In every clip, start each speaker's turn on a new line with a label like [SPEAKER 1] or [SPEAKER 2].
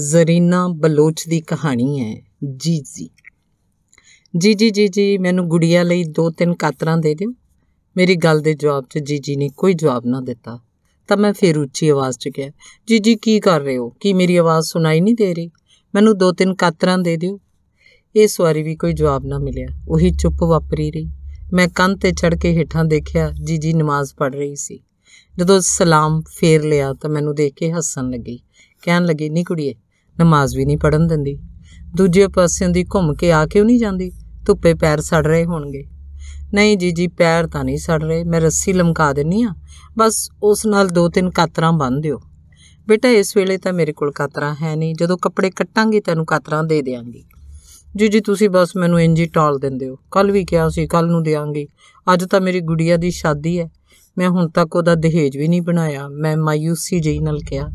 [SPEAKER 1] ਜ਼ਰੀਨਾ ਬਲੋਚ ਦੀ ਕਹਾਣੀ ਹੈ ਜੀ ਜੀ ਜੀ ਜੀ ਜੀ ਜੀ ਮੈਨੂੰ ਗੁੜੀਆ ਲਈ ਦੋ ਤਿੰਨ ਕਾਤਰਾਂ ਦੇ ਦਿਓ ਮੇਰੀ ਗੱਲ ਦੇ ਜਵਾਬ 'ਚ ਜੀ ਜੀ ਨੇ ਕੋਈ ਜਵਾਬ ਨਾ ਦਿੱਤਾ ਤਾਂ ਮੈਂ ਫੇਰ ਉੱਚੀ ਆਵਾਜ਼ 'ਚ ਕਿਹਾ ਜੀ ਜੀ ਕੀ ਕਰ ਰਹੇ ਹੋ ਕੀ ਮੇਰੀ ਆਵਾਜ਼ ਸੁਣਾਈ ਨਹੀਂ ਦੇ ਰਹੀ ਮੈਨੂੰ ਦੋ ਤਿੰਨ ਕਾਤਰਾਂ ਦੇ ਦਿਓ ਇਸ ਵਾਰੀ ਵੀ ਕੋਈ ਜਵਾਬ ਨਾ ਮਿਲਿਆ ਉਹੀ ਚੁੱਪ ਵਾਪਰੀ ਰਹੀ ਮੈਂ ਕੰਨ ਤੇ ਚੜ ਕੇ ਹੇਠਾਂ ਦੇਖਿਆ ਜੀ ਜੀ ਨਮਾਜ਼ ਪੜ੍ਹ ਰਹੀ ਸੀ ਜਦੋਂ ਸਲਾਮ ਫੇਰ ਲਿਆ ਤਾਂ ਮੈਨੂੰ ਦੇਖ ਕੇ ਹੱਸਣ ਲੱਗੀ ਕਹਿਣ ਲੱਗੀ ਨਹੀਂ ਕੁੜੀਏ ਨਮਾਜ਼ ਵੀ ਨਹੀਂ ਪੜਨ ਦਿੰਦੀ ਦੂਜੇ ਪਾਸਿਆਂ ਦੀ ਘੁੰਮ ਕੇ ਆ ਕਿਉਂ ਨਹੀਂ ਜਾਂਦੀ ਧੁੱਪੇ ਪੈਰ ਸੜ ਰਹੇ ਹੋਣਗੇ ਨਹੀਂ ਜੀ ਜੀ ਪੈਰ ਤਾਂ ਨਹੀਂ ਸੜ ਰਹੇ ਮੈਂ ਰੱਸੀ ਲਮਕਾ ਦਿੰਨੀ ਆ ਬਸ ਉਸ ਨਾਲ ਦੋ ਤਿੰਨ ਕਾਤਰਾਂ ਬੰਨ ਦਿਓ ਬੇਟਾ ਇਸ ਵੇਲੇ ਤਾਂ ਮੇਰੇ ਕੋਲ ਕਾਤਰਾਂ ਹੈ ਨਹੀਂ ਜਦੋਂ ਕੱਪੜੇ ਕੱਟਾਂਗੀ ਤੈਨੂੰ ਕਾਤਰਾਂ ਦੇ ਦੇਵਾਂਗੀ ਜੀ ਜੀ ਤੁਸੀਂ ਬਸ ਮੈਨੂੰ ਇੰਜ ਹੀ ਟਾਲ ਦਿੰਦੇ ਹੋ ਕੱਲ ਵੀ ਕਿਹਾ ਸੀ ਕੱਲ ਨੂੰ ਦੇਵਾਂਗੀ ਅੱਜ ਤਾਂ ਮੇਰੀ ਗੁੜੀਆ ਦੀ ਸ਼ਾਦੀ ਹੈ ਮੈਂ ਹੁਣ ਤੱਕ ਉਹਦਾ ਦਹੇਜ ਵੀ ਨਹੀਂ ਬਣਾਇਆ ਮੈਂ ਮਾਇੂਸੀ ਜਿਹੀ ਨਾਲ ਕਿਹਾ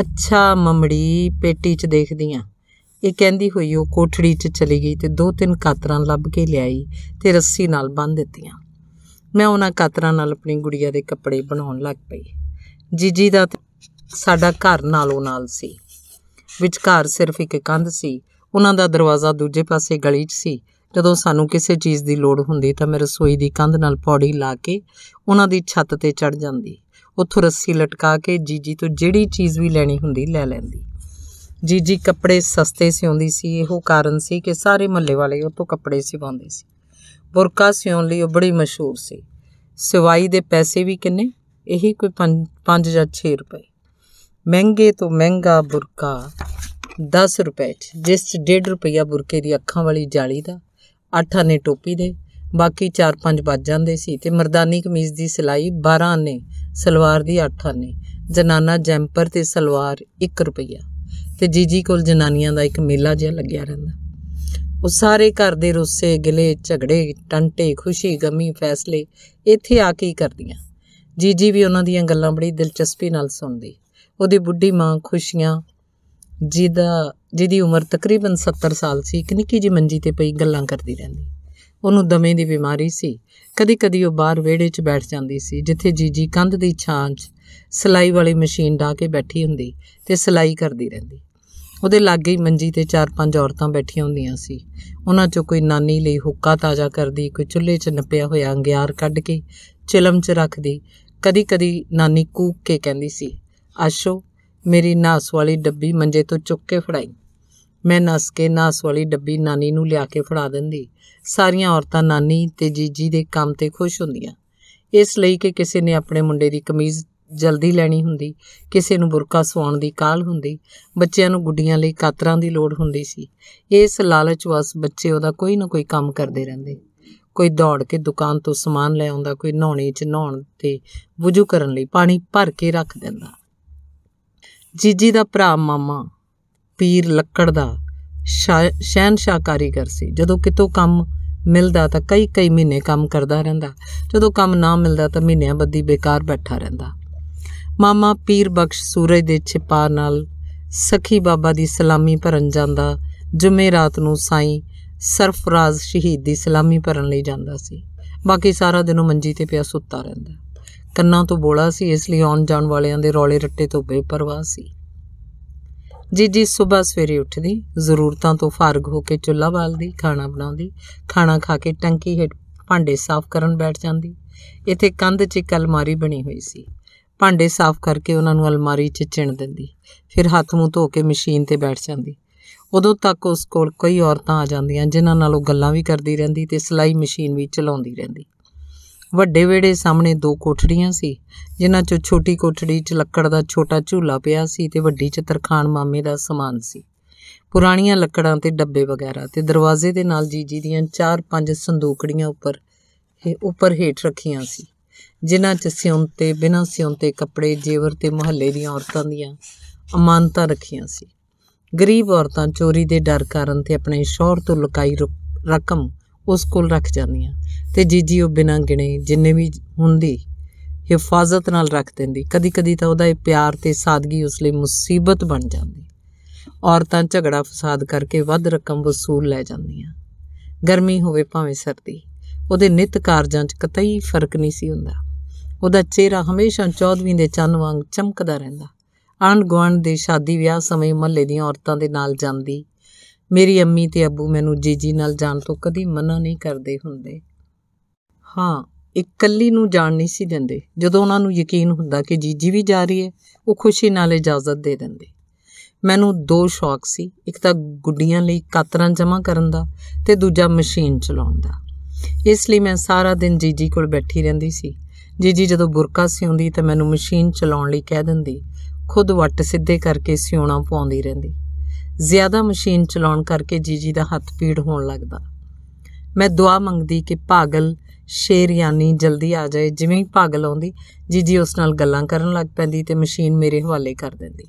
[SPEAKER 1] ਅੱਛਾ ਮਮੜੀ ਪੇਟੀ 'ਚ ਦੇਖਦੀ ਆ ਇਹ ਕਹਿੰਦੀ ਹੋਈ ਉਹ ਕੋਠੜੀ 'ਚ ਚਲੀ ਗਈ ਤੇ ਦੋ ਤਿੰਨ ਕਾਤਰਾਂ ਲੱਭ ਕੇ ਲਿਆਈ ਤੇ ਰੱਸੀ ਨਾਲ ਬੰਨ ਦਿੱਤੀਆਂ ਮੈਂ ਉਹਨਾਂ ਕਾਤਰਾਂ ਨਾਲ ਆਪਣੀ ਗੁੜੀਆ ਦੇ ਕੱਪੜੇ ਬਣਾਉਣ ਲੱਗ ਪਈ ਜੀਜੀ ਦਾ ਸਾਡਾ ਘਰ ਨਾਲੋਂ ਨਾਲ ਸੀ ਵਿਚਕਾਰ ਸਿਰਫ ਇੱਕ ਕੰਧ ਸੀ ਉਹਨਾਂ ਦਾ ਦਰਵਾਜ਼ਾ ਦੂਜੇ ਪਾਸੇ ਗਲੀ 'ਚ ਸੀ ਜਦੋਂ ਸਾਨੂੰ ਕਿਸੇ ਚੀਜ਼ ਦੀ ਲੋੜ ਹੁੰਦੀ ਤਾਂ ਮੈਂ ਰਸੋਈ ਦੀ ਕੰਧ ਨਾਲ ਪੌੜੀ ਲਾ ਕੇ ਉਹਨਾਂ ਦੀ ਛੱਤ ਤੇ ਚੜ ਜਾਂਦੀ ਉੱਥੋਂ ਰੱਸੀ ਲਟਕਾ ਕੇ ਜੀਜੀ ਤੋਂ ਜਿਹੜੀ ਚੀਜ਼ ਵੀ ਲੈਣੀ ਹੁੰਦੀ ਲੈ ਲੈਂਦੀ ਜੀਜੀ ਕੱਪੜੇ ਸਸਤੇ ਸਿਉਂਦੀ ਸੀ ਇਹੋ ਕਾਰਨ ਸੀ ਕਿ ਸਾਰੇ ਮੱਲੇ ਵਾਲੇ ਉਹ ਤੋਂ ਕੱਪੜੇ ਸਿਵਾਉਂਦੇ ਸੀ ਬੁਰਕਾ ਸਿਉਣ ਲਈ ਉਹ ਬੜੀ ਮਸ਼ਹੂਰ ਸੀ ਸਿਵਾਈ ਦੇ ਪੈਸੇ ਵੀ ਕਿੰਨੇ ਇਹੀ ਕੋਈ 5 ਜਾਂ 6 ਰੁਪਏ ਮਹਿੰਗੇ ਤੋਂ ਮਹਿੰਗਾ ਬੁਰਕਾ 10 ਰੁਪਏ ਚ ਜਿਸ 1.5 ਰੁਪਈਆ ਬੁਰਕੇ ਦੀ ਅੱਖਾਂ ਵਾਲੀ ਜਾਲੀ ਦਾ 8 ਆਨੇ ਟੋਪੀ ਦੇ ਬਾਕੀ 4-5 ਵੱਜ ਜਾਂਦੇ ਸੀ ਤੇ ਮਰਦਾਨੀ ਕਮੀਜ਼ ਦੀ ਸਿਲਾਈ 12 ਆਨੇ ਸਲਵਾਰ ਦੀ 8 ਆਨੇ ਜਨਾਨਾ ਜੈਂਪਰ ਤੇ ਸਲਵਾਰ 1 ਰੁਪਈਆ ਤੇ ਜੀਜੀ ਕੋਲ ਜਨਾਨੀਆਂ ਦਾ ਇੱਕ ਮੇਲਾ ਜਿਹਾ ਲੱਗਿਆ ਰਹਿੰਦਾ ਉਹ ਸਾਰੇ ਘਰ ਦੇ ਰੁੱਸੇ ਗਿਲੇ ਝਗੜੇ ਟੰਟੇ ਖੁਸ਼ੀ ਗਮੀ ਫੈਸਲੇ ਇੱਥੇ ਆ ਕੇ ਹੀ ਕਰਦੀਆਂ ਜੀਜੀ ਵੀ ਉਹਨਾਂ ਦੀਆਂ ਗੱਲਾਂ ਬੜੀ ਦਿਲਚਸਪੀ ਨਾਲ ਸੁਣਦੀ ਉਹਦੀ ਬੁੱਢੀ ਮਾਂ ਖੁਸ਼ੀਆਂ ਜਿਹਦਾ ਜਿਹਦੀ ਉਮਰ ਤਕਰੀਬਨ 70 ਸਾਲ ਸੀ ਇੱਕ ਨਿੱਕੀ ਜੀ ਮੰਜੀ ਤੇ ਪਈ ਗੱਲਾਂ ਕਰਦੀ ਰਹਿੰਦੀ ਉਹਨੂੰ ਦਮੇ ਦੀ ਬਿਮਾਰੀ ਸੀ ਕਦੀ-ਕਦੀ ਉਹ ਬਾਹਰ ਵਿਹੜੇ 'ਚ ਬੈਠ ਜਾਂਦੀ ਸੀ ਜਿੱਥੇ ਜੀਜੀ ਕੰਧ ਦੀ ਛਾਂ 'ਚ ਸਲਾਈ ਵਾਲੀ ਮਸ਼ੀਨ ਢਾ ਕੇ ਬੈਠੀ ਹੁੰਦੀ ਤੇ ਸਲਾਈ ਕਰਦੀ ਰਹਿੰਦੀ ਉਹਦੇ ਲਾਗੇ ਹੀ ਮੰਜੀ ਤੇ ਚਾਰ ਪੰਜ ਔਰਤਾਂ ਬੈਠੀਆਂ ਹੁੰਦੀਆਂ ਸੀ ਉਹਨਾਂ 'ਚੋਂ ਕੋਈ ਨਾਨੀ ਲਈ ਹੁੱਕਾ ਤਾਜ਼ਾ ਕਰਦੀ ਕੋਈ ਚੁੱਲ੍ਹੇ 'ਚ ਨੱਪਿਆ ਹੋਇਆ ਅੰਗਿਆਰ ਕੱਢ ਕੇ ਚਿਲਮ 'ਚ ਰੱਖਦੀ ਕਦੀ-ਕਦੀ ਨਾਨੀ ਕੂਕ ਕੇ ਕਹਿੰਦੀ ਸੀ ਆਸ਼ੋ ਮੇਰੀ ਨਾਸ ਵਾਲੀ ਡੱਬੀ ਮੰਜੇ ਤੋਂ ਚੁੱਕ ਕੇ ਫੜਾਈ ਮੈਂ ਨਸ ਕੇ ਨਾਸ ਵਾਲੀ ਡੱਬੀ ਨਾਨੀ ਨੂੰ ਲਿਆ ਕੇ ਫੜਾ ਦਿੰਦੀ ਸਾਰੀਆਂ ਔਰਤਾਂ ਨਾਨੀ ਤੇ ਜੀਜੀ ਦੇ ਕੰਮ ਤੇ ਖੁਸ਼ ਹੁੰਦੀਆਂ ਇਸ ਲਈ ਕਿ ਕਿਸੇ ਨੇ ਆਪਣੇ ਮੁੰਡੇ ਦੀ ਕਮੀਜ਼ ਜਲਦੀ ਲੈਣੀ ਹੁੰਦੀ ਕਿਸੇ ਨੂੰ ਬੁਰਕਾ ਸਵਾਉਣ ਦੀ ਕਾਲ ਹੁੰਦੀ ਬੱਚਿਆਂ ਨੂੰ ਗੁੱਡੀਆਂ ਲਈ ਕਾਤਰਾਂ ਦੀ ਲੋੜ ਹੁੰਦੀ ਸੀ ਇਸ ਲਾਲਚ ਵਸ ਬੱਚੇ ਉਹਦਾ ਕੋਈ ਨਾ ਕੋਈ ਕੰਮ ਕਰਦੇ ਰਹਿੰਦੇ ਕੋਈ ਦੌੜ ਕੇ ਦੁਕਾਨ ਤੋਂ ਸਮਾਨ ਲੈ ਆਉਂਦਾ ਕੋਈ ਨਹਾਉਣੇ 'ਚ ਨਹਾਉਣ ਤੇ ਵੁਜੂ ਕਰਨ ਲਈ ਪਾਣੀ ਭਰ ਕੇ ਰੱਖ ਦਿੰਦਾ ਜੀਜੀ ਦਾ ਭਰਾ ਮਾਮਾ ਪੀਰ ਲੱਕੜ ਦਾ ਸ਼ਹਿਨशाह ਕਾਰੀਗਰ ਸੀ ਜਦੋਂ ਕਿਤੋਂ ਕੰਮ ਮਿਲਦਾ ਤਾਂ ਕਈ ਕਈ ਮਹੀਨੇ ਕੰਮ ਕਰਦਾ ਰਹਿੰਦਾ ਜਦੋਂ ਕੰਮ ਨਾ ਮਿਲਦਾ ਤਾਂ ਮਹੀਨਿਆਂ ਬੱਦੀ ਬੇਕਾਰ ਬੈਠਾ ਰਹਿੰਦਾ ਮਾਮਾ ਪੀਰ ਬਖਸ਼ ਸੂਰਜ ਦੇ ਛਿਪਾ ਨਾਲ ਸਖੀ ਬਾਬਾ ਦੀ ਸਲਾਮੀ ਭਰਨ ਜਾਂਦਾ ਜੁਮੇ ਰਾਤ ਨੂੰ ਸਾਈਂ ਸਰਫਰਾਜ਼ ਸ਼ਹੀਦ ਦੀ ਸਲਾਮੀ ਭਰਨ ਲਈ ਜਾਂਦਾ ਸੀ ਬਾਕੀ ਸਾਰਾ ਦਿਨ ਉਹ ਮੰਜੀ ਤੇ ਪਿਆ ਸੁੱਤਾ ਰਹਿੰਦਾ ਕੰਨਾਂ ਤੋਂ ਬੋਲਾ ਸੀ ਇਸ ਲਈ ਆਉਣ ਜਾਣ ਵਾਲਿਆਂ ਦੇ ਰੌਲੇ ਰੱਟੇ ਤੋਂ ਬੇਪਰਵਾਹ ਸੀ ਜੀਜੀ ਸਵੇਰ ਸਵੇਰੇ ਉੱਠਦੀ ਜ਼ਰੂਰਤਾਂ ਤੋਂ ਫਾਰਗ ਹੋ ਕੇ ਚੁੱਲ੍ਹਾ ਬਾਲਦੀ ਖਾਣਾ ਬਣਾਉਂਦੀ ਖਾਣਾ ਖਾ ਕੇ ਟੰਕੀ ਹੇਠ ਭਾਂਡੇ ਸਾਫ਼ ਕਰਨ ਬੈਠ ਜਾਂਦੀ ਇੱਥੇ ਕੰਧ 'ਚ ਇੱਕ ਅਲਮਾਰੀ ਬਣੀ ਹੋਈ ਸੀ ਭਾਂਡੇ ਸਾਫ਼ ਕਰਕੇ ਉਹਨਾਂ ਨੂੰ ਅਲਮਾਰੀ 'ਚ ਚਿਣ ਦਿੰਦੀ ਫਿਰ ਹੱਥ ਮੂੰਹ ਧੋ ਕੇ ਮਸ਼ੀਨ ਤੇ ਬੈਠ ਜਾਂਦੀ ਉਦੋਂ ਤੱਕ ਉਸ ਕੋਲ ਕਈ ਔਰਤਾਂ ਆ ਜਾਂਦੀਆਂ ਜਿਨ੍ਹਾਂ ਨਾਲ ਉਹ ਗੱਲਾਂ ਵੀ ਕਰਦੀ ਰਹਿੰਦੀ ਤੇ ਸਲਾਈ ਮਸ਼ੀਨ ਵੀ ਚਲਾਉਂਦੀ ਰਹਿੰਦੀ ਵੱਡੇ ਵਿਹੜੇ ਸਾਹਮਣੇ ਦੋ ਕੋਠੜੀਆਂ ਸੀ ਜਿਨ੍ਹਾਂ 'ਚੋਂ ਛੋਟੀ ਕੋਠੜੀ 'ਚ ਲੱਕੜ ਦਾ ਛੋਟਾ ਝੂਲਾ ਪਿਆ ਸੀ ਤੇ ਵੱਡੀ 'ਚ ਤਰਖਾਨ ਮਾਮੇ ਦਾ ਸਮਾਨ ਸੀ ਪੁਰਾਣੀਆਂ ਲੱਕੜਾਂ ਤੇ ਡੱਬੇ ਵਗੈਰਾ ਤੇ ਦਰਵਾਜ਼ੇ ਦੇ ਨਾਲ ਜੀਜੀ ਦੀਆਂ ਚਾਰ ਪੰਜ ਸੰਦੂਕੜੀਆਂ ਉੱਪਰ ਇਹ ਉੱਪਰ ਹੇਠ ਰੱਖੀਆਂ ਸੀ ਜਿਨ੍ਹਾਂ 'ਚ ਸਿਉਂਤੇ ਬਿਨਾਂ ਸਿਉਂਤੇ ਕੱਪੜੇ ਜੇਵਰ ਤੇ ਮੁਹੱਲੇ ਦੀਆਂ ਔਰਤਾਂ ਦੀਆਂ ਅਮਾਨਤਾਂ ਰੱਖੀਆਂ ਸੀ ਗਰੀਬ ਔਰਤਾਂ ਚੋਰੀ ਦੇ ਡਰ ਕਾਰਨ ਤੇ ਆਪਣੇ ਸ਼ੌਹਰ ਤੋਂ ਲੁਕਾਈ ਰਕਮ ਉਸ ਕੋਲ ਰੱਖ ਜਾਂਦੀ ਆ ਤੇ ਜੀਜੀ ਉਹ ਬਿਨਾਂ ਗਿਣੇ ਜਿੰਨੇ ਵੀ ਹੁੰਦੀ ਹਿਫਾਜ਼ਤ ਨਾਲ ਰੱਖ ਦਿੰਦੀ ਕਦੀ-ਕਦੀ ਤਾਂ ਉਹਦਾ ਇਹ ਪਿਆਰ ਤੇ ਸਾਦਗੀ ਉਸ ਲਈ ਮੁਸੀਬਤ ਬਣ ਜਾਂਦੀ ਔਰਤਾਂ ਝਗੜਾ ਫਸਾਦ ਕਰਕੇ ਵੱਧ ਰਕਮ ਵਸੂਲ ਲੈ ਜਾਂਦੀਆਂ ਗਰਮੀ ਹੋਵੇ ਭਾਵੇਂ ਸਰਦੀ ਉਹਦੇ ਨਿਤ ਕਾਰਜਾਂ 'ਚ ਕਤਈ ਫਰਕ ਨਹੀਂ ਸੀ ਹੁੰਦਾ ਉਹਦਾ ਚਿਹਰਾ ਹਮੇਸ਼ਾ 14ਵੀਂ ਦੇ ਚੰਨ ਵਾਂਗ ਚਮਕਦਾ ਰਹਿੰਦਾ ਆਣ ਗਵਣ ਦੇ ਸ਼ਾਦੀ ਵਿਆਹ ਸਮੇਂ ਮੱਲੇ ਦੀਆਂ ਔਰਤਾਂ ਦੇ ਨਾਲ ਜਾਂਦੀ ਮੇਰੀ ਅੰਮੀ ਤੇ ਅੱਬੂ ਮੈਨੂੰ ਜੀਜੀ ਨਾਲ ਜਾਣ ਤੋਂ ਕਦੀ ਮਨਾ ਨਹੀਂ ਕਰਦੇ ਹੁੰਦੇ ਹਾਂ ਇਕੱਲੀ ਨੂੰ ਜਾਣ ਨਹੀਂ ਸੀ ਦਿੰਦੇ ਜਦੋਂ ਉਹਨਾਂ ਨੂੰ ਯਕੀਨ ਹੁੰਦਾ ਕਿ ਜੀਜੀ ਵੀ ਜਾ ਰਹੀ ਹੈ ਉਹ ਖੁਸ਼ੀ ਨਾਲ ਇਜਾਜ਼ਤ ਦੇ ਦਿੰਦੇ ਮੈਨੂੰ ਦੋ ਸ਼ੌਕ ਸੀ ਇੱਕ ਤਾਂ ਗੁੱਡੀਆਂ ਲਈ ਕਾਤਰਾਂ ਜਮ੍ਹਾਂ ਕਰਨ ਦਾ ਤੇ ਦੂਜਾ ਮਸ਼ੀਨ ਚਲਾਉਣ ਦਾ ਇਸ ਲਈ ਮੈਂ ਸਾਰਾ ਦਿਨ ਜੀਜੀ ਕੋਲ ਬੈਠੀ ਰਹਿੰਦੀ ਸੀ ਜੀਜੀ ਜਦੋਂ ਬੁਰਕਾ ਸਿਉਂਦੀ ਤਾਂ ਮੈਨੂੰ ਮਸ਼ੀਨ ਚਲਾਉਣ ਲਈ ਕਹਿ ਦਿੰਦੀ ਖੁਦ ਵੱਟ ਸਿੱਧੇ ਕਰਕੇ ਸਿਉਣਾ ਪਾਉਂਦੀ ਰਹਿੰਦੀ ਜ਼ਿਆਦਾ ਮਸ਼ੀਨ ਚਲਾਉਣ ਕਰਕੇ ਜੀਜੀ ਦਾ ਹੱਥ ਪੀੜ ਹੋਣ ਲੱਗਦਾ ਮੈਂ ਦੁਆ ਮੰਗਦੀ ਕਿ ਪਾਗਲ ਸ਼ੇਰ ਯਾਨੀ ਜਲਦੀ ਆ ਜਾਏ ਜਿਵੇਂ ਹੀ ਪਾਗਲ ਆਉਂਦੀ ਜੀਜੀ ਉਸ ਨਾਲ ਗੱਲਾਂ ਕਰਨ ਲੱਗ ਪੈਂਦੀ ਤੇ ਮਸ਼ੀਨ ਮੇਰੇ ਹਵਾਲੇ ਕਰ ਦਿੰਦੀ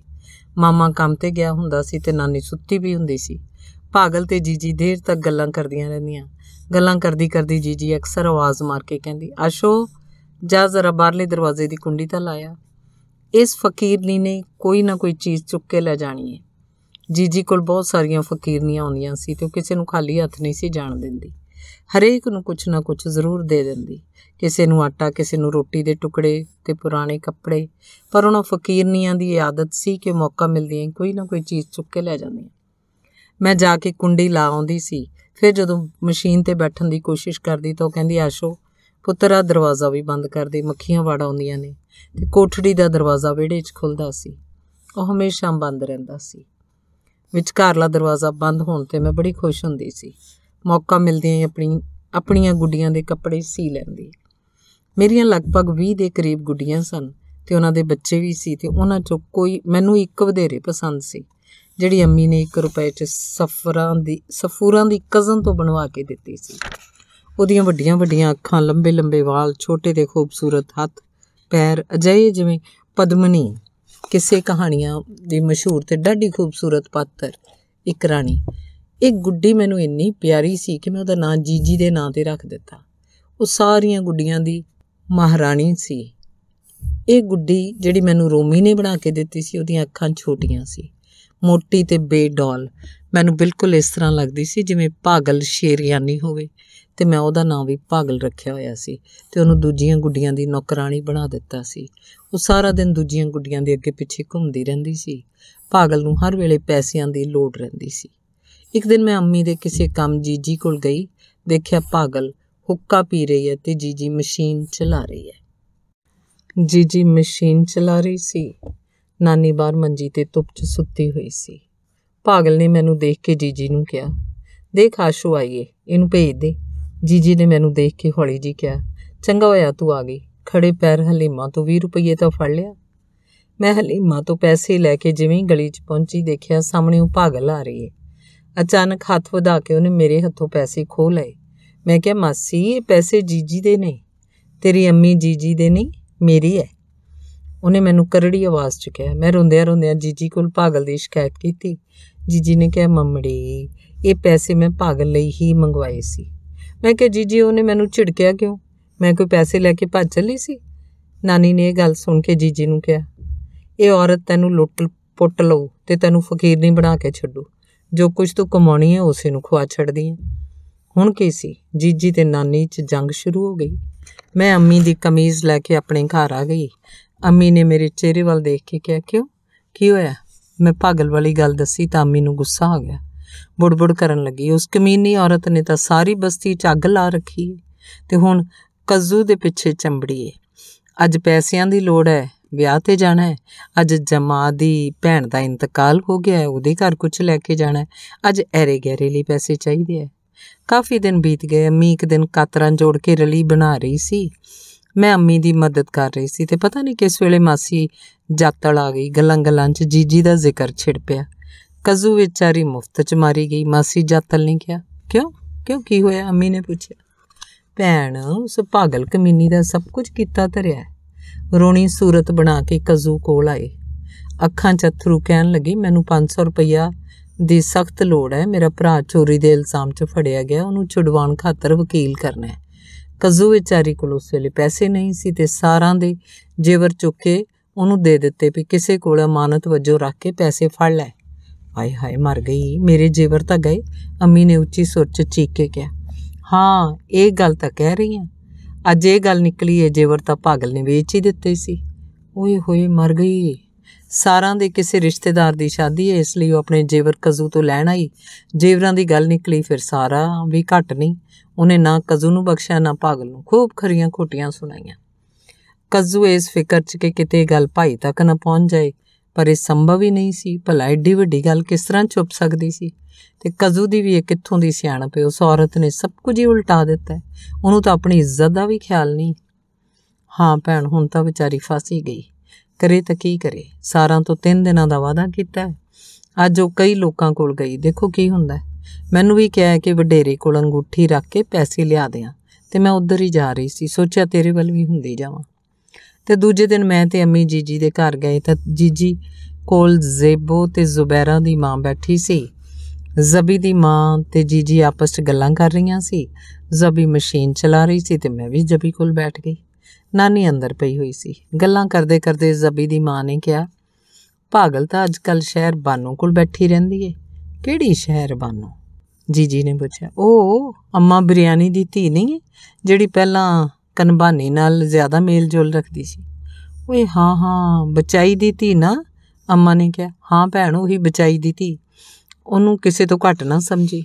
[SPEAKER 1] ਮਾਮਾ ਕੰਮ ਤੇ ਗਿਆ ਹੁੰਦਾ ਸੀ ਤੇ ਨਾਨੀ ਸੁੱਤੀ ਵੀ ਹੁੰਦੀ ਸੀ ਪਾਗਲ ਤੇ ਜੀਜੀ ਦੇਰ ਤੱਕ ਗੱਲਾਂ ਕਰਦੀਆਂ ਰਹਿੰਦੀਆਂ ਗੱਲਾਂ ਕਰਦੀ ਕਰਦੀ ਜੀਜੀ ਅਕਸਰ ਆਵਾਜ਼ ਮਾਰ ਕੇ ਕਹਿੰਦੀ ਆਸ਼ੋ ਜਾ ਜ਼ਰਾ ਬਾਹਰਲੇ ਦਰਵਾਜ਼ੇ ਦੀ ਕੁੰਡੀ ਤਾਂ ਲਾਇਆ ਇਸ ਫਕੀਰਨੀ ਨੇ ਕੋਈ ਨਾ ਕੋਈ ਚੀਜ਼ ਚੁੱਕ ਕੇ ਲੈ ਜਾਣੀ ਹੈ ਜੀਜੀ ਕੋਲ ਬਹੁਤ ਸਾਰੀਆਂ ਫਕੀਰਨੀਆਂ ਆਉਂਦੀਆਂ ਸੀ ਤੇ ਉਹ ਕਿਸੇ ਨੂੰ ਖਾਲੀ ਹੱਥ ਨਹੀਂ ਸੀ ਜਾਣ ਦਿੰਦੀ ਹਰੇਕ ਨੂੰ ਕੁਝ ਨਾ ਕੁਝ ਜ਼ਰੂਰ ਦੇ ਦਿੰਦੀ ਕਿਸੇ ਨੂੰ ਆਟਾ ਕਿਸੇ ਨੂੰ ਰੋਟੀ ਦੇ ਟੁਕੜੇ ਤੇ ਪੁਰਾਣੇ ਕੱਪੜੇ ਪਰ ਉਹਨਾਂ ਫਕੀਰਨੀਆਂ ਦੀ ਆਦਤ ਸੀ ਕਿ ਮੌਕਾ ਮਿਲਦੀ ਕੋਈ ਨਾ ਕੋਈ ਚੀਜ਼ ਚੁੱਕ ਕੇ ਲੈ ਜਾਂਦੀ ਮੈਂ ਜਾ ਕੇ ਕੁੰਡੀ ਲਾ ਆਉਂਦੀ ਸੀ ਫਿਰ ਜਦੋਂ ਮਸ਼ੀਨ ਤੇ ਬੈਠਣ ਦੀ ਕੋਸ਼ਿਸ਼ ਕਰਦੀ ਤਾਂ ਉਹ ਕਹਿੰਦੀ ਆਸ਼ੋ ਪੁੱਤਰ ਆ ਦਰਵਾਜ਼ਾ ਵੀ ਬੰਦ ਕਰ ਦੇ ਮੱਖੀਆਂ ਵੜ ਆਉਂਦੀਆਂ ਨੇ ਤੇ ਕੋਠੜੀ ਦਾ ਦਰਵਾਜ਼ਾ ਵਿੜੇ 'ਚ ਖੁੱਲਦਾ ਸੀ ਉਹ ਹਮੇਸ਼ਾ ਬੰਦ ਰਹਿੰਦਾ ਸੀ ਵਿਚਕਾਰਲਾ ਦਰਵਾਜ਼ਾ ਬੰਦ ਹੋਣ ਤੇ ਮੈਂ ਬੜੀ ਖੁਸ਼ ਹੁੰਦੀ ਸੀ ਮੌਕਾ ਮਿਲਦਿਆਂ ਹੀ ਆਪਣੀ ਆਪਣੀਆਂ ਗੁੱਡੀਆਂ ਦੇ ਕੱਪੜੇ ਸੀ ਲੈਂਦੀ ਮੇਰੀਆਂ ਲਗਭਗ 20 ਦੇ ਕਰੀਬ ਗੁੱਡੀਆਂ ਸਨ ਤੇ ਉਹਨਾਂ ਦੇ ਬੱਚੇ ਵੀ ਸੀ ਤੇ ਉਹਨਾਂ ਚੋਂ ਕੋਈ ਮੈਨੂੰ ਇੱਕ ਵਧੇਰੇ ਪਸੰਦ ਸੀ ਜਿਹੜੀ ਅੰਮੀ ਨੇ 1 ਰੁਪਏ 'ਚ ਸਫਰਾਂ ਦੀ ਸਫੂਰਾਂ ਦੀ ਕਜ਼ਨ ਤੋਂ ਬਣਵਾ ਕੇ ਦਿੱਤੀ ਸੀ ਉਹਦੀਆਂ ਵੱਡੀਆਂ-ਵੱਡੀਆਂ ਅੱਖਾਂ ਲੰਬੇ-ਲੰਬੇ ਵਾਲ ਛੋਟੇ ਤੇ ਖੂਬਸੂਰਤ ਹੱਥ ਪੈਰ ਅਜਿਹੇ ਜਿਵੇਂ ਪਦਮਨੀ ਕਿਸੇ ਕਹਾਣੀਆਂ ਦੀ ਮਸ਼ਹੂਰ ਤੇ ਡਾਢੀ ਖੂਬਸੂਰਤ ਪਾਤਰ ਇੱਕ ਰਾਣੀ ਇੱਕ ਗੁੱਡੀ ਮੈਨੂੰ ਇੰਨੀ ਪਿਆਰੀ ਸੀ ਕਿ ਮੈਂ ਉਹਦਾ ਨਾਂ ਜੀਜੀ ਦੇ ਨਾਂ ਤੇ ਰੱਖ ਦਿੱਤਾ ਉਹ ਸਾਰੀਆਂ ਗੁੱਡੀਆਂ ਦੀ ਮਹਾਰਾਣੀ ਸੀ ਇਹ ਗੁੱਡੀ ਜਿਹੜੀ ਮੈਨੂੰ ਰੋਮੀ ਨੇ ਬਣਾ ਕੇ ਦਿੱਤੀ ਸੀ ਉਹਦੀਆਂ ਅੱਖਾਂ ਛੋਟੀਆਂ ਸੀ ਮੋਟੀ ਤੇ ਬੇਡੋਲ ਮੈਨੂੰ ਬਿਲਕੁਲ ਇਸ ਤਰ੍ਹਾਂ ਲੱਗਦੀ ਸੀ ਜਿਵੇਂ ਪਾਗਲ ਸ਼ੇਰ ਯਾਨੀ ਹੋਵੇ ਤੇ ਮੈਂ ਉਹਦਾ ਨਾਂ ਵੀ ਪਾਗਲ ਰੱਖਿਆ ਹੋਇਆ ਸੀ ਤੇ ਉਹਨੂੰ ਦੂਜੀਆਂ ਗੁੱਡੀਆਂ ਦੀ ਨੌਕਰਾਨੀ ਬਣਾ ਦਿੱਤਾ ਸੀ ਉਹ ਸਾਰਾ ਦਿਨ ਦੂਜੀਆਂ ਗੁੱਡੀਆਂ ਦੇ ਅੱਗੇ ਪਿੱਛੇ ਘੁੰਮਦੀ ਰਹਿੰਦੀ ਸੀ ਪਾਗਲ ਨੂੰ ਹਰ ਵੇਲੇ ਪੈਸਿਆਂ ਦੀ ਲੋੜ ਰਹਿੰਦੀ ਸੀ ਇੱਕ ਦਿਨ ਮੈਂ ਅੰਮੀ ਦੇ ਕਿਸੇ ਕੰਮ ਜੀਜੀ ਕੋਲ ਗਈ ਦੇਖਿਆ ਪਾਗਲ ਹੁੱਕਾ ਪੀ ਰਹੀ ਹੈ ਤੇ ਜੀਜੀ ਮਸ਼ੀਨ ਚਲਾ ਰਹੀ ਹੈ ਜੀਜੀ ਮਸ਼ੀਨ ਚਲਾ ਰਹੀ ਸੀ ਨਾਨੀ ਬਾਹਰ ਮੰਜੀ ਤੇ ਧੁੱਪ 'ਚ ਸੁੱਤੀ ਹੋਈ ਸੀ ਪਾਗਲ ਨੇ ਮੈਨੂੰ ਦੇਖ ਕੇ ਜੀਜੀ ਨੂੰ ਕਿਹਾ ਦੇਖ ਆਸ਼ੂ ਆਈਏ ਇਹਨੂੰ ਭੇਜ ਦੇ ਜੀਜੀ ਨੇ ਮੈਨੂੰ ਦੇਖ ਕੇ ਹੌਲੀ ਜੀ ਕਿਹਾ ਚੰਗਾ ਹੋਇਆ ਤੂੰ ਆ ਗਈ ਖੜੇ ਪੈਰ ਹਲੀਮਾ ਤੋਂ 20 ਰੁਪਏ ਤਾਂ ਫੜ ਲਿਆ ਮੈਂ ਹਲੀਮਾ ਤੋਂ ਪੈਸੇ ਲੈ ਕੇ ਜਿਵੇਂ ਗਲੀ 'ਚ ਪਹੁੰਚੀ ਦੇਖਿਆ ਸਾਹਮਣੇ ਉਹ ਭਾਗਲ ਆ ਰਹੀ ਹੈ ਅਚਾਨਕ ਹੱਥ ਵਧਾ ਕੇ ਉਹਨੇ ਮੇਰੇ ਹੱਥੋਂ ਪੈਸੇ ਖੋਹ ਲਏ ਮੈਂ ਕਿਹਾ ਮਾਸੀ ਇਹ ਪੈਸੇ ਜੀਜੀ ਦੇ ਨਹੀਂ ਤੇਰੀ ਅੰਮੀ ਜੀਜੀ ਦੇ ਨਹੀਂ ਮੇਰੀ ਹੈ ਉਹਨੇ ਮੈਨੂੰ ਕਰੜੀ ਆਵਾਜ਼ 'ਚ ਕਿਹਾ ਮੈਂ ਰੋਂਦਿਆਂ ਰੋਂਦਿਆਂ ਜੀਜੀ ਕੋਲ ਪਾਗਲ ਦੀ ਸ਼ਿਕਾਇਤ ਕੀਤੀ ਜੀਜੀ ਨੇ ਕਿਹਾ ਮੰਮੜੀ ਇਹ ਪੈਸੇ ਮੈਂ ਪਾਗਲ ਲਈ ਹੀ ਮੰਗਵਾਏ ਸੀ ਮੈਂ ਕਿਹਾ ਜੀਜੀ ਉਹਨੇ ਮੈਨੂੰ ਝਿੜਕਿਆ ਕਿਉਂ ਮੈਂ ਕੋਈ ਪੈਸੇ ਲੈ ਕੇ ਭੱਜ ਚਲੀ ਸੀ ਨਾਨੀ ਨੇ ਇਹ ਗੱਲ ਸੁਣ ਕੇ ਜੀਜੀ ਨੂੰ ਕਿਹਾ ਇਹ ਔਰਤ ਤੈਨੂੰ ਲੁੱਟ ਪੁੱਟ ਲਊ ਤੇ ਤੈਨੂੰ ਫਕੀਰ ਨਹੀਂ ਬਣਾ ਕੇ ਛੱਡੂ ਜੋ ਕੁਝ ਤੂੰ ਕਮਾਉਣੀ ਹੈ ਉਸੇ ਨੂੰ ਖਵਾ ਛੱਡਦੀ ਹੈ ਹੁਣ ਕੀ ਸੀ ਜੀਜੀ ਤੇ ਨਾਨੀ 'ਚ ਜੰਗ ਸ਼ੁਰੂ ਹੋ ਗਈ ਮੈਂ ਅੰਮੀ ਦੀ ਕਮੀਜ਼ ਲੈ ਕੇ ਆਪਣੇ ਘਰ ਆ ਗਈ ਅੰਮੀ ਨੇ ਮੇਰੇ ਚਿਹਰੇ ਵੱਲ ਦੇਖ ਕੇ ਕਿਹਾ ਕਿਉਂ ਕੀ ਹੋਇਆ ਮੈਂ ਪਾਗਲ ਵਾਲੀ ਗੱਲ ਦੱਸੀ ਤਾਂ ਅੰਮੀ ਨੂੰ ਗੁੱਸਾ ਆ ਗਿਆ ਬੁੜਬੁੜ ਕਰਨ ਲੱਗੀ ਉਸ ਕਮੀਨੀ ਔਰਤ ਨੇ ਤਾਂ ਸਾਰੀ ਬਸਤੀ 'ਚ ਅੱਗ ਲਾ ਰੱਖੀ ਤੇ ਹੁਣ ਕੱਜ਼ੂ ਦੇ ਪਿੱਛੇ ਚੰਬੜੀਏ ਅੱਜ ਪੈਸਿਆਂ ਦੀ ਲੋੜ ਹੈ ਵਿਆਹ ਤੇ ਜਾਣਾ ਹੈ ਅੱਜ ਜਮਾ ਦੀ ਭੈਣ ਦਾ ਇੰਤਕਾਲ ਹੋ ਗਿਆ ਹੈ ਉਹਦੇ ਘਰ ਕੁਝ ਲੈ ਕੇ ਜਾਣਾ ਹੈ ਅੱਜ ਐਰੇ ਗੈਰੇ ਲਈ ਪੈਸੇ ਚਾਹੀਦੇ ਹੈ ਕਾਫੀ ਦਿਨ ਬੀਤ ਗਏ ਅੰਮੀ ਇੱਕ ਦਿਨ ਕਾਤਰਾਂ ਜੋੜ ਕੇ ਰਲੀ ਬਣਾ ਰਹੀ ਸੀ ਮੈਂ ਅੰਮੀ ਦੀ ਮਦਦ ਕਰ ਰਹੀ ਸੀ ਤੇ ਪਤਾ ਨਹੀਂ ਕਿਸ ਵੇਲੇ ਮਾਸੀ ਜਾਤਲ ਆ ਗਈ ਗਲੰਗਲਾਂ 'ਚ ਜੀਜੀ ਦਾ ਜ਼ਿਕਰ ਛਿੜ ਪਿਆ ਕਜ਼ੂ ਵਿਚਾਰੀ ਮੁਫਤ ਚ ਮਾਰੀ ਗਈ ਮਾਸੀ ਜੱਤਲ ਨੇ ਕਿਹਾ ਕਿਉਂ ਕਿਉਂ ਕੀ ਹੋਇਆ ਅੰਮੀ ਨੇ ਪੁੱਛਿਆ ਭੈਣ ਉਸ ਪਾਗਲ ਕਮੀਨੀ ਦਾ ਸਭ ਕੁਝ ਕੀਤਾ ਧਰਿਆ ਰੋਣੀ ਸੂਰਤ ਬਣਾ ਕੇ ਕਜ਼ੂ ਕੋਲ ਆਏ ਅੱਖਾਂ 'ਚ ਅਥਰੂ ਕਹਿਣ ਲੱਗੀ ਮੈਨੂੰ 500 ਰੁਪਇਆ ਦੀ ਸਖਤ ਲੋੜ ਹੈ ਮੇਰਾ ਭਰਾ ਚੋਰੀ ਦੇ ਇਲਜ਼ਾਮ 'ਚ ਫੜਿਆ ਗਿਆ ਉਹਨੂੰ ਛੁਡਵਾਉਣ ਖਾਤਰ ਵਕੀਲ ਕਰਨਾ ਹੈ ਕਜ਼ੂ ਵਿਚਾਰੀ ਕੋਲ ਉਸ ਵੇਲੇ ਪੈਸੇ ਨਹੀਂ ਸੀ ਤੇ ਸਾਰਾਂ ਦੇ ਜੇਵਰ ਚੁੱਕੇ ਉਹਨੂੰ ਦੇ ਦਿੱਤੇ ਵੀ ਕਿਸੇ ਕੋਲ ਅਮਾਨਤ ਵਜੋਂ ਰੱਖ ਕੇ ਪੈਸੇ ਫੜ ਲੈ ਆਏ ਹਾਏ ਮਰ ਗਈ ਮੇਰੇ ਜੇਵਰ ਤਾਂ ਗਏ ਅੰਮੀ ਨੇ ਉੱਚੀ ਸੁਰ 'ਚ ਚੀਕ ਕੇ ਕਿਹਾ ਹਾਂ ਇਹ ਗੱਲ ਤਾਂ ਕਹਿ ਰਹੀ ਆ ਅੱਜ ਇਹ ਗੱਲ ਨਿਕਲੀ ਏ ਜੇਵਰ ਤਾਂ ਪਾਗਲ ਨੇ ਵੇਚ ਹੀ ਦਿੱਤੇ ਸੀ ਓਏ ਹੋਏ ਮਰ ਗਈ ਸਾਰਾਂ ਦੇ ਕਿਸੇ ਰਿਸ਼ਤੇਦਾਰ ਦੀ ਸ਼ਾਦੀ ਹੈ ਇਸ ਲਈ ਉਹ ਆਪਣੇ ਜੇਵਰ ਕਜ਼ੂ ਤੋਂ ਲੈਣ ਆਈ ਜੇਵਰਾਂ ਦੀ ਗੱਲ ਨਿਕਲੀ ਫਿਰ ਸਾਰਾ ਵੀ ਘਟ ਨਹੀਂ ਉਹਨੇ ਨਾ ਕਜ਼ੂ ਨੂੰ ਬਖਸ਼ਿਆ ਨਾ ਪਾਗਲ ਨੂੰ ਖੂਬ ਖਰੀਆਂ ਖੋਟੀਆਂ ਸੁਣਾਈਆਂ ਕਜ਼ੂ ਇਸ ਫਿਕਰ 'ਚ ਕਿ ਕਿਤੇ ਗੱਲ ਭਾਈ ਤੱਕ ਨਾ ਪਹੁੰਚ ਜਾਏ ਪਰ ਇਹ ਸੰਭਵ ਹੀ ਨਹੀਂ ਸੀ ਭਲਾ ਐਡੀ ਵੱਡੀ ਗੱਲ ਕਿਸ ਤਰ੍ਹਾਂ ਚੁੱਪ ਸਕਦੀ ਸੀ ਤੇ ਕਜ਼ੂ ਦੀ ਵੀ ਇਹ ਕਿੱਥੋਂ ਦੀ ਸਿਆਣਪ ਹੈ ਉਸ ਔਰਤ ਨੇ ਸਭ ਕੁਝ ਹੀ ਉਲਟਾ ਦਿੱਤਾ ਉਹਨੂੰ ਤਾਂ ਆਪਣੀ ਇੱਜ਼ਤ ਦਾ ਵੀ ਖਿਆਲ ਨਹੀਂ ਹਾਂ ਭੈਣ ਹੁਣ ਤਾਂ ਵਿਚਾਰੀ ਫਸੀ ਗਈ ਕਰੇ ਤਾਂ ਕੀ ਕਰੇ ਸਾਰਾਂ ਤੋਂ 3 ਦਿਨਾਂ ਦਾ ਵਾਅਦਾ ਕੀਤਾ ਅੱਜ ਉਹ ਕਈ ਲੋਕਾਂ ਕੋਲ ਗਈ ਦੇਖੋ ਕੀ ਹੁੰਦਾ ਮੈਨੂੰ ਵੀ ਕਿਹਾ ਕਿ ਵਡੇਰੇ ਕੋਲ ਅੰਗੂਠੀ ਰੱਖ ਕੇ ਪੈਸੇ ਲਿਆ ਦਿਆਂ ਤੇ ਮੈਂ ਉਧਰ ਹੀ ਜਾ ਰਹੀ ਸੀ ਸੋਚਿਆ ਤੇਰੇ ਵੱਲ ਵੀ ਹੁੰਦੀ ਜਾਵਾਂ ਤੇ ਦੂਜੇ ਦਿਨ ਮੈਂ ਤੇ ਅੰਮੀ ਜੀਜੀ ਦੇ ਘਰ ਗਏ ਤਾਂ ਜੀਜੀ ਕੋਲ ਜ਼ੇਬੋ ਤੇ ਜ਼ੁਬੈਰਾ ਦੀ ਮਾਂ ਬੈਠੀ ਸੀ ਜ਼ਬੀ ਦੀ ਮਾਂ ਤੇ ਜੀਜੀ ਆਪਸ ਵਿੱਚ ਗੱਲਾਂ ਕਰ ਰਹੀਆਂ ਸੀ ਜ਼ਬੀ ਮਸ਼ੀਨ ਚਲਾ ਰਹੀ ਸੀ ਤੇ ਮੈਂ ਵੀ ਜ਼ਬੀ ਕੋਲ ਬੈਠ ਗਈ ਨਾਨੀ ਅੰਦਰ ਪਈ ਹੋਈ ਸੀ ਗੱਲਾਂ ਕਰਦੇ ਕਰਦੇ ਜ਼ਬੀ ਦੀ ਮਾਂ ਨੇ ਕਿਹਾ ਭਾਗਲ ਤਾਂ ਅੱਜਕੱਲ ਸ਼ਹਿਰ ਬਾਨੋ ਕੋਲ ਬੈਠੀ ਰਹਿੰਦੀ ਏ ਕਿਹੜੀ ਸ਼ਹਿਰ ਬਾਨੋ ਜੀਜੀ ਨੇ ਪੁੱਛਿਆ ਉਹ ਅੰਮਾ ਬਿਰਿਆਨੀ ਦੀ ਧੀ ਨਹੀਂ ਜਿਹੜੀ ਪਹਿਲਾਂ ਕਨਬਾਨੀ ਨਾਲ ਜ਼ਿਆਦਾ ਮੇਲ ਜੋਲ ਰੱਖਦੀ ਸੀ ਓਏ ਹਾਂ ਹਾਂ ਬਚਾਈ ਦੀ ਧੀ ਨਾ ਅੰਮਾ ਨੇ ਕਿਹਾ ਹਾਂ ਭੈਣ ਉਹੀ ਬਚਾਈ ਦੀ ਧੀ ਉਹਨੂੰ ਕਿਸੇ ਤੋਂ ਘੱਟ ਨਾ ਸਮਝੀ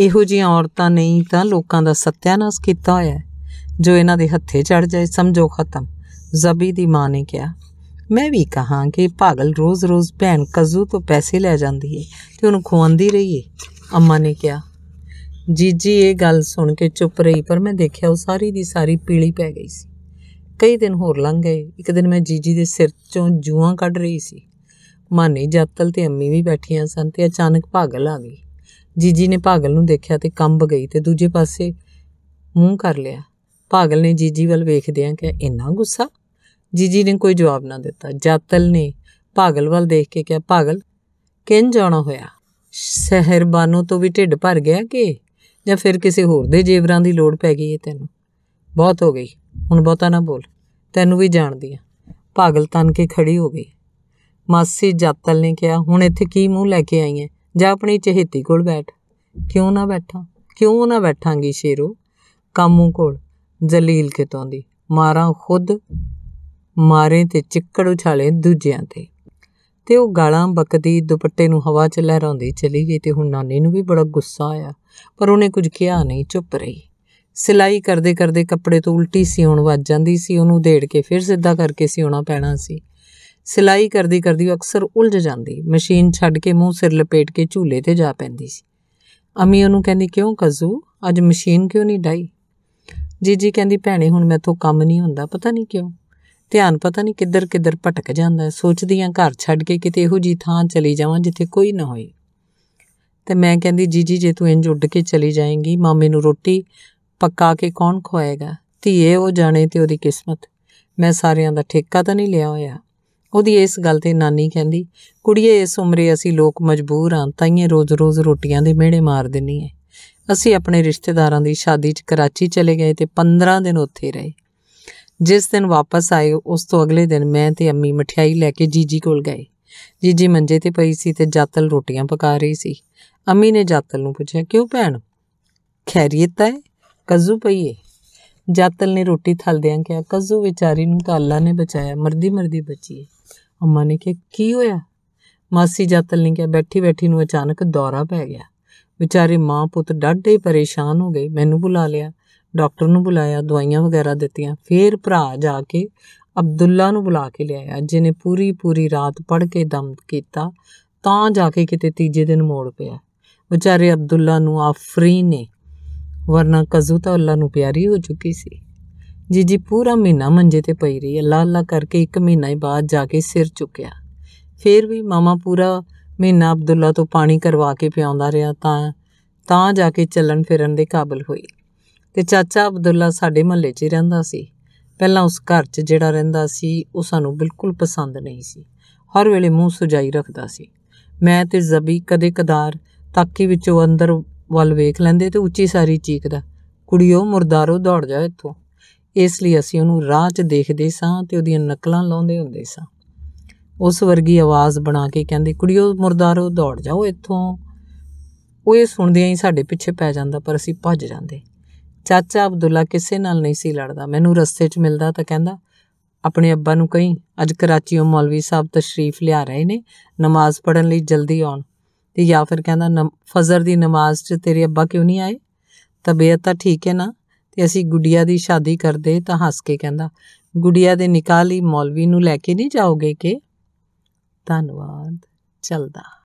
[SPEAKER 1] ਇਹੋ ਜਿਹੀਆਂ ਔਰਤਾਂ ਨਹੀਂ ਤਾਂ ਲੋਕਾਂ ਦਾ ਸਤਿਆਨਾਸ਼ ਕੀਤਾ ਹੋਇਆ ਜੋ ਇਹਨਾਂ ਦੇ ਹੱਥੇ ਚੜ ਜਾਏ ਸਮਝੋ ਖਤਮ ਜ਼ਬੀ ਦੀ ਮਾਂ ਨੇ ਕਿਹਾ ਮੈਂ ਵੀ ਕਹਾ ਕਿ ਪਾਗਲ ਰੋਜ਼-ਰੋਜ਼ ਭੈਣ ਕਜ਼ੂ ਤੋਂ ਪੈਸੇ ਲੈ ਜਾਂਦੀ ਏ ਤੇ ਉਹਨੂੰ ਖਵਾਉਂਦੀ ਰਹੀ ਅੰਮਾ ਨੇ ਕਿਹਾ ਜੀਜੀ ਇਹ ਗੱਲ ਸੁਣ ਕੇ ਚੁੱਪ ਰਹੀ ਪਰ ਮੈਂ ਦੇਖਿਆ ਉਹ ਸਾਰੀ ਦੀ ਸਾਰੀ ਪੀਲੀ ਪੈ ਗਈ ਸੀ ਕਈ ਦਿਨ ਹੋਰ ਲੰਘ ਗਏ ਇੱਕ ਦਿਨ ਮੈਂ ਜੀਜੀ ਦੇ ਸਿਰ ਚੋਂ ਜੂਆਂ ਕੱਢ ਰਹੀ ਸੀ ਮਾਨੀ ਜੱਤਲ ਤੇ ਅੰਮੀ ਵੀ ਬੈਠੀਆਂ ਸਨ ਤੇ ਅਚਾਨਕ ਭਾਗਲ ਆ ਗਈ ਜੀਜੀ ਨੇ ਭਾਗਲ ਨੂੰ ਦੇਖਿਆ ਤੇ ਕੰਬ ਗਈ ਤੇ ਦੂਜੇ ਪਾਸੇ ਮੂੰਹ ਕਰ ਲਿਆ ਭਾਗਲ ਨੇ ਜੀਜੀ ਵੱਲ ਵੇਖਦਿਆਂ ਕਿ ਇੰਨਾ ਗੁੱਸਾ ਜੀਜੀ ਨੇ ਕੋਈ ਜਵਾਬ ਨਾ ਦਿੱਤਾ ਜੱਤਲ ਨੇ ਭਾਗਲ ਵੱਲ ਦੇਖ ਕੇ ਕਿਹਾ ਭਾਗਲ ਕਿੰਨ ਜਾਣਾ ਹੋਇਆ ਸਹਿਰਬਾਨੋਂ ਤੋਂ ਵੀ ਢਿੱਡ ਭਰ ਗਿਆ ਕਿ ਜਾਂ ਫਿਰ ਕਿਸੇ ਹੋਰ ਦੇ ਜੇਵਰਾਂ ਦੀ ਲੋੜ ਪੈ ਗਈ ਹੈ ਤੈਨੂੰ ਬਹੁਤ ਹੋ ਗਈ ਹੁਣ ਬਹੁਤਾ ਨਾ ਬੋਲ ਤੈਨੂੰ ਵੀ ਜਾਣਦੀ ਆ ਪਾਗਲ ਤਨ ਕੇ ਖੜੀ ਹੋ ਗਈ ਮਾਸੀ ਜੱਤਲ ਨੇ ਕਿਹਾ ਹੁਣ ਇੱਥੇ ਕੀ ਮੂੰਹ ਲੈ ਕੇ ਆਈ ਐ ਜਾ ਆਪਣੀ ਚਹੇਤੀ ਕੋਲ ਬੈਠ ਕਿਉਂ ਨਾ ਬੈਠਾਂ ਕਿਉਂ ਨਾ ਬੈਠਾਂਗੀ ਸ਼ੇਰੋ ਕਾਮੂ ਕੋਲ ਜ਼ਲੀਲ ਕਿਤੋਂ ਦੀ ਮਾਰਾਂ ਖੁਦ ਮਾਰੇ ਤੇ ਚਿੱਕੜ ਉਛਾਲੇ ਦੂਜਿਆਂ ਤੇ ਤੇ ਉਹ ਗਾਲਾਂ ਬਕਦੀ ਦੁਪੱਟੇ ਨੂੰ ਹਵਾ 'ਚ ਲਹਿਰਾਉਂਦੀ ਚਲੀ ਗਈ ਤੇ ਹੁਣ ਨਾਨੀ ਨੂੰ ਵੀ ਬੜਾ ਗੁੱਸਾ ਆਇਆ ਪਰ ਉਹਨੇ ਕੁਝ ਕਿਹਾ ਨਹੀਂ ਚੁੱਪ ਰਹੀ ਸਿਲਾਈ ਕਰਦੇ ਕਰਦੇ ਕੱਪੜੇ ਤੋਂ ਉਲਟੀ ਸਿਉਣ ਵੱਜ ਜਾਂਦੀ ਸੀ ਉਹਨੂੰ ਢੇੜ ਕੇ ਫਿਰ ਸਿੱਧਾ ਕਰਕੇ ਸਿਉਣਾ ਪੈਣਾ ਸੀ ਸਿਲਾਈ ਕਰਦੀ ਕਰਦੀ ਉਹ ਅਕਸਰ ਉਲਝ ਜਾਂਦੀ ਮਸ਼ੀਨ ਛੱਡ ਕੇ ਮੂੰਹ ਸਿਰ ਲਪੇਟ ਕੇ ਝੂਲੇ ਤੇ ਜਾ ਪੈਂਦੀ ਸੀ ਅਮੀ ਉਹਨੂੰ ਕਹਿੰਦੀ ਕਿਉਂ ਕਜ਼ੂ ਅੱਜ ਮਸ਼ੀਨ ਕਿਉਂ ਨਹੀਂ ਡਾਈ ਜੀਜੀ ਕਹਿੰਦੀ ਭੈਣੇ ਹੁਣ ਮੈਥੋਂ ਕੰਮ ਨਹੀਂ ਹੁੰਦਾ ਪਤਾ ਨਹੀਂ ਕਿਉਂ ਧਿਆਨ ਪਤਾ ਨਹੀਂ ਕਿੱਧਰ ਕਿੱਧਰ ਭਟਕ ਜਾਂਦਾ ਹੈ ਸੋਚਦੀ ਆ ਘਰ ਛੱਡ ਕੇ ਕਿਤੇ ਇਹੋ ਜੀ ਥਾਂ ਚਲੀ ਜਾਵਾਂ ਜਿੱਥੇ ਕੋਈ ਨਾ ਹੋਏ ਤੇ ਮੈਂ ਕਹਿੰਦੀ ਜੀਜੀ ਜੇ ਤੂੰ ਇੰਜ ਉੱਡ ਕੇ ਚਲੀ ਜਾਏਂਗੀ ਮਾਮੇ ਨੂੰ ਰੋਟੀ ਪੱਕਾ ਕੇ ਕੌਣ ਖਵਾਏਗਾ ਧੀਏ ਉਹ ਜਾਣੇ ਤੇ ਉਹਦੀ ਕਿਸਮਤ ਮੈਂ ਸਾਰਿਆਂ ਦਾ ਠੇਕਾ ਤਾਂ ਨਹੀਂ ਲਿਆ ਹੋਇਆ ਉਹਦੀ ਇਸ ਗੱਲ ਤੇ ਨਾਨੀ ਕਹਿੰਦੀ ਕੁੜੀਏ ਇਸ ਉਮਰੇ ਅਸੀਂ ਲੋਕ ਮਜਬੂਰ ਆਂ ਤਾਈਏ ਰੋਜ਼-ਰੋਜ਼ ਰੋਟੀਆਂ ਦੇ ਮਿਹਣੇ ਮਾਰ ਦਿੰਨੀ ਐ ਅਸੀਂ ਆਪਣੇ ਰਿਸ਼ਤੇਦਾਰਾਂ ਦੀ ਸ਼ਾਦੀ 'ਚ ਕਰਾਚੀ ਚਲੇ ਗਏ ਤੇ 15 ਦਿਨ ਉੱਥੇ ਰਹੇ ਜਿਸ ਦਿਨ ਵਾਪਸ ਆਏ ਉਸ ਤੋਂ ਅਗਲੇ ਦਿਨ ਮੈਂ ਤੇ ਅੰਮੀ ਮਠਿਆਈ ਲੈ ਕੇ ਜੀਜੀ ਕੋਲ ਗਏ ਜੀਜੀ ਮੰਜੇ ਤੇ ਪਈ ਸੀ ਤੇ ਜਾਤਲ ਰੋਟੀਆਂ ਪਕਾ ਰਹੀ ਸੀ ਅੰਮੀ ਨੇ ਜਾਤਲ ਨੂੰ ਪੁੱਛਿਆ ਕਿਉਂ ਭੈਣ ਖੈਰੀਅਤ ਹੈ ਕੱਜ਼ੂ ਪਈਏ ਜਾਤਲ ਨੇ ਰੋਟੀ ਥਲਦਿਆਂ ਕਿਹਾ ਕੱਜ਼ੂ ਵਿਚਾਰੀ ਨੂੰ ਤਾਂ ਅੱਲਾ ਨੇ ਬਚਾਇਆ ਮਰਦੀ ਮਰਦੀ ਬਚੀ ਹੈ ਅੰਮਾ ਨੇ ਕਿਹਾ ਕੀ ਹੋਇਆ ਮਾਸੀ ਜਾਤਲ ਨੇ ਕਿਹਾ ਬੈਠੀ ਬੈਠੀ ਨੂੰ ਅਚਾਨਕ ਦੌਰਾ ਪੈ ਗਿਆ ਵਿਚਾਰੇ ਮਾਂ ਪੁੱਤ ਡਾਢੇ ਪਰੇਸ਼ਾਨ ਹੋ ਗਏ ਮੈਨੂੰ ਬੁਲਾ ਲਿਆ ਡਾਕਟਰ ਨੂੰ ਬੁਲਾਇਆ ਦਵਾਈਆਂ ਵਗੈਰਾ ਦਿੱਤੀਆਂ ਫਿਰ ਭਰਾ ਜਾ ਕੇ ਅਬਦੁੱਲਾ ਨੂੰ ਬੁਲਾ ਕੇ ਲਿਆਇਆ ਜਿਹਨੇ ਪੂਰੀ ਪੂਰੀ ਰਾਤ ਪੜ ਕੇ ਦਮ ਕੀਤਾ ਤਾਂ ਜਾ ਕੇ ਕਿਤੇ ਤੀਜੇ ਦਿਨ ਮੋੜ ਪਿਆ ਵਿਚਾਰੇ ਅਬਦੁੱਲਾ ਨੂੰ ਆਫਰੀ ਨੇ ਵਰਨਾ ਕਜ਼ੂਤਾ ਅੱਲਾ ਨੂੰ ਪਿਆਰੀ ਹੋ ਚੁੱਕੀ ਸੀ ਜੀ ਜੀ ਪੂਰਾ ਮਹੀਨਾ ਮੰਜੇ ਤੇ ਪਈ ਰਹੀ ਅੱਲਾ ਅੱਲਾ ਕਰਕੇ ਇੱਕ ਮਹੀਨਾ ਹੀ ਬਾਅਦ ਜਾ ਕੇ ਸਿਰ ਚੁੱਕਿਆ ਫਿਰ ਵੀ ਮਾਮਾ ਪੂਰਾ ਮਹੀਨਾ ਅਬਦੁੱਲਾ ਤੋਂ ਪਾਣੀ ਕਰਵਾ ਕੇ ਪਿਆਉਂਦਾ ਰਿਹਾ ਤਾਂ ਤਾਂ ਜਾ ਕੇ ਚੱਲਣ ਫਿਰਨ ਦੇ ਕਾਬਿਲ ਹੋਈ ਤੇ ਚਾਚਾ ਅਬਦੁੱਲਾ ਸਾਡੇ ਮਹੱਲੇ 'ਚ ਹੀ ਰਹਿੰਦਾ ਸੀ ਪਹਿਲਾਂ ਉਸ ਘਰ 'ਚ ਜਿਹੜਾ ਰਹਿੰਦਾ ਸੀ ਉਹ ਸਾਨੂੰ ਬਿਲਕੁਲ ਪਸੰਦ ਨਹੀਂ ਸੀ ਹਰ ਵੇਲੇ ਮੂੰਹ ਸੁਜਾਈ ਰੱਖਦਾ ਸੀ ਮੈਂ ਤੇ ਜ਼ਬੀ ਕਦੇ ਕਦਾਰ ਤਾਕੀ ਵਿੱਚੋਂ ਅੰਦਰ ਵੱਲ ਵੇਖ ਲੈਂਦੇ ਤੇ ਉੱਚੀ ਸਾਰੀ ਚੀਕਦਾ ਕੁੜੀਓ ਮਰਦਾਰੋ ਦੌੜ ਜਾ ਇੱਥੋਂ ਇਸ ਲਈ ਅਸੀਂ ਉਹਨੂੰ ਰਾਹ 'ਚ ਦੇਖਦੇ ਸਾਂ ਤੇ ਉਹਦੀਆਂ ਨਕਲਾਂ ਲਾਉਂਦੇ ਹੁੰਦੇ ਸਾਂ ਉਸ ਵਰਗੀ ਆਵਾਜ਼ ਬਣਾ ਕੇ ਕਹਿੰਦੇ ਕੁੜੀਓ ਮਰਦਾਰੋ ਦੌੜ ਜਾਓ ਇੱਥੋਂ ਉਹ ਇਹ ਸੁਣਦਿਆਂ ਹੀ ਸਾਡੇ ਪਿੱਛੇ ਪੈ ਜਾਂਦਾ ਪਰ ਅਸੀਂ ਭੱਜ ਜਾਂਦੇ ਚਾਚਾ ਅਬਦੁੱਲਾ ਕਿਸੇ ਨਾਲ ਨਹੀਂ ਸੀ ਲੜਦਾ ਮੈਨੂੰ ਰਸਤੇ 'ਚ ਮਿਲਦਾ ਤਾਂ ਕਹਿੰਦਾ ਆਪਣੇ ਅੱਬਾ ਨੂੰ ਕਹੀਂ ਅੱਜ ਕਰਾਚੀੋਂ ਮੌਲਵੀ ਸਾਹਿਬ ਤਸ਼ਰੀਫ ਲਿਆ ਰਹੇ ਨੇ ਨਮਾਜ਼ ਪੜਨ ਲਈ ਜਲਦੀ ਆਉਣ ਤੇ ਜਾਂ ਫਿਰ ਕਹਿੰਦਾ ਫਜ਼ਰ ਦੀ ਨਮਾਜ਼ 'ਚ ਤੇਰੇ ਅੱਬਾ ਕਿਉਂ ਨਹੀਂ ਆਏ ਤਬੀਅਤ ਤਾਂ ਠੀਕ ਹੈ ਨਾ ਤੇ ਅਸੀਂ ਗੁੱਡੀਆ ਦੀ ਸ਼ਾਦੀ ਕਰਦੇ ਤਾਂ ਹੱਸ ਕੇ ਕਹਿੰਦਾ ਗੁੱਡੀਆ ਦੇ ਨਿਕਾਹ ਲਈ ਮੌਲਵੀ ਨੂੰ ਲੈ ਕੇ ਨਹੀਂ ਜਾਓਗੇ ਕਿ ਧੰਨਵਾਦ ਚਲਦਾ